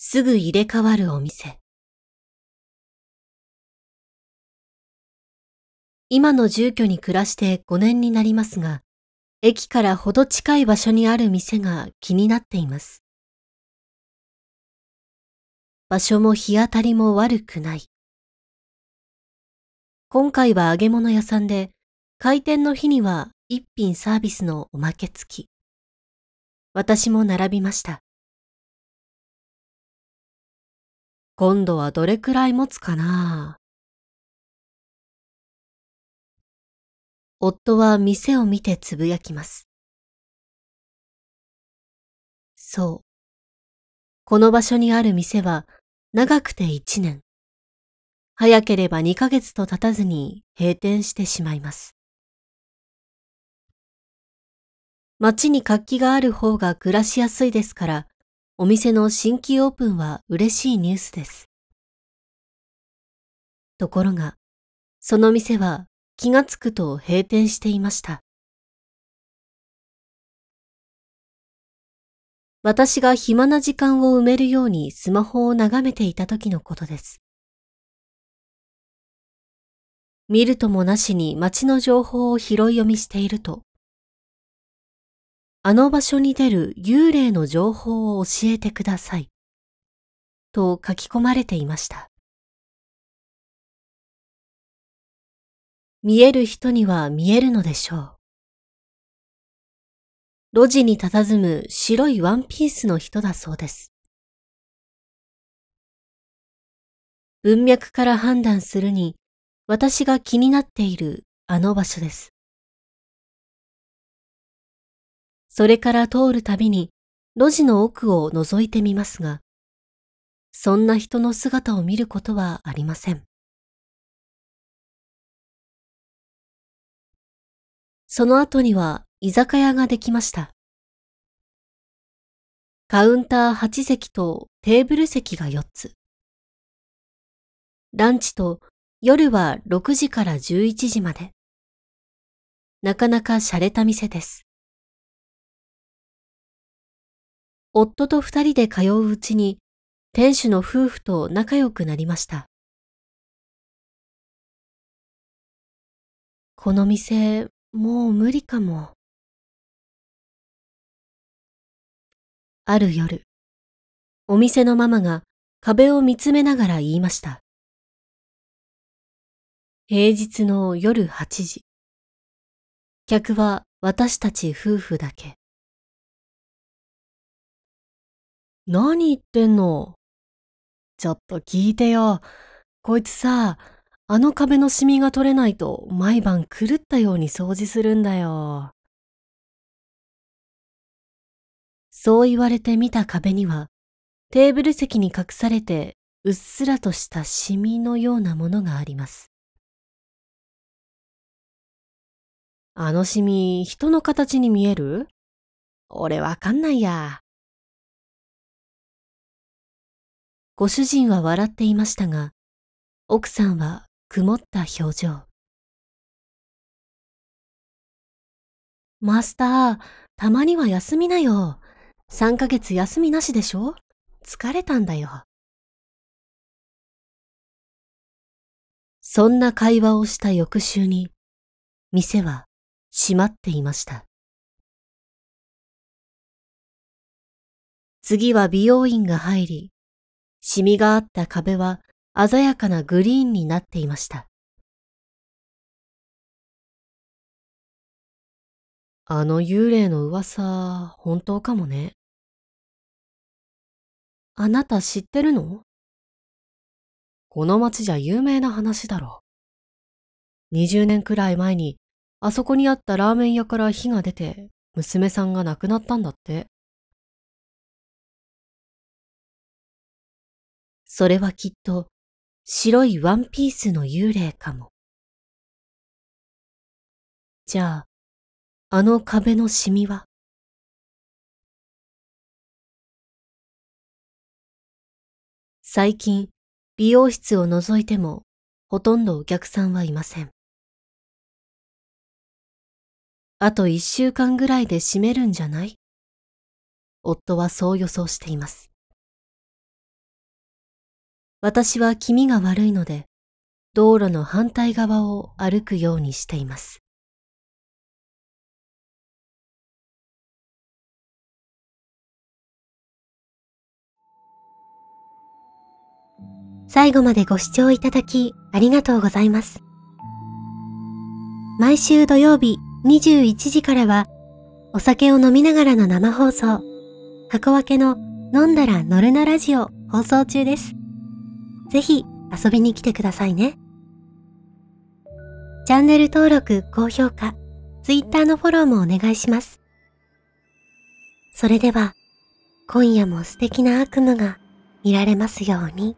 すぐ入れ替わるお店。今の住居に暮らして5年になりますが、駅からほど近い場所にある店が気になっています。場所も日当たりも悪くない。今回は揚げ物屋さんで、開店の日には一品サービスのおまけ付き。私も並びました。今度はどれくらい持つかな夫は店を見てつぶやきます。そう。この場所にある店は長くて一年。早ければ二ヶ月と経たずに閉店してしまいます。街に活気がある方が暮らしやすいですから、お店の新規オープンは嬉しいニュースです。ところが、その店は気がつくと閉店していました。私が暇な時間を埋めるようにスマホを眺めていた時のことです。見るともなしに街の情報を拾い読みしていると、あの場所に出る幽霊の情報を教えてください。と書き込まれていました。見える人には見えるのでしょう。路地に佇む白いワンピースの人だそうです。文脈から判断するに、私が気になっているあの場所です。それから通るたびに路地の奥を覗いてみますが、そんな人の姿を見ることはありません。その後には居酒屋ができました。カウンター8席とテーブル席が4つ。ランチと夜は6時から11時まで。なかなか洒落た店です。夫と二人で通ううちに、店主の夫婦と仲良くなりました。この店、もう無理かも。ある夜、お店のママが壁を見つめながら言いました。平日の夜8時。客は私たち夫婦だけ。何言ってんのちょっと聞いてよ。こいつさ、あの壁のシミが取れないと毎晩狂ったように掃除するんだよ。そう言われて見た壁には、テーブル席に隠されてうっすらとしたシミのようなものがあります。あのシミ、人の形に見える俺わかんないや。ご主人は笑っていましたが、奥さんは曇った表情。マスター、たまには休みなよ。3ヶ月休みなしでしょ疲れたんだよ。そんな会話をした翌週に、店は閉まっていました。次は美容院が入り、シミがあった壁は鮮やかなグリーンになっていました。あの幽霊の噂、本当かもね。あなた知ってるのこの町じゃ有名な話だろう。20年くらい前に、あそこにあったラーメン屋から火が出て、娘さんが亡くなったんだって。それはきっと白いワンピースの幽霊かも。じゃあ、あの壁のシミは最近、美容室を除いても、ほとんどお客さんはいません。あと一週間ぐらいで閉めるんじゃない夫はそう予想しています。私は気味が悪いので、道路の反対側を歩くようにしています。最後までご視聴いただきありがとうございます。毎週土曜日21時からはお酒を飲みながらの生放送、箱分けの飲んだら乗るなラジオ放送中です。ぜひ遊びに来てくださいね。チャンネル登録、高評価、Twitter のフォローもお願いします。それでは、今夜も素敵な悪夢が見られますように。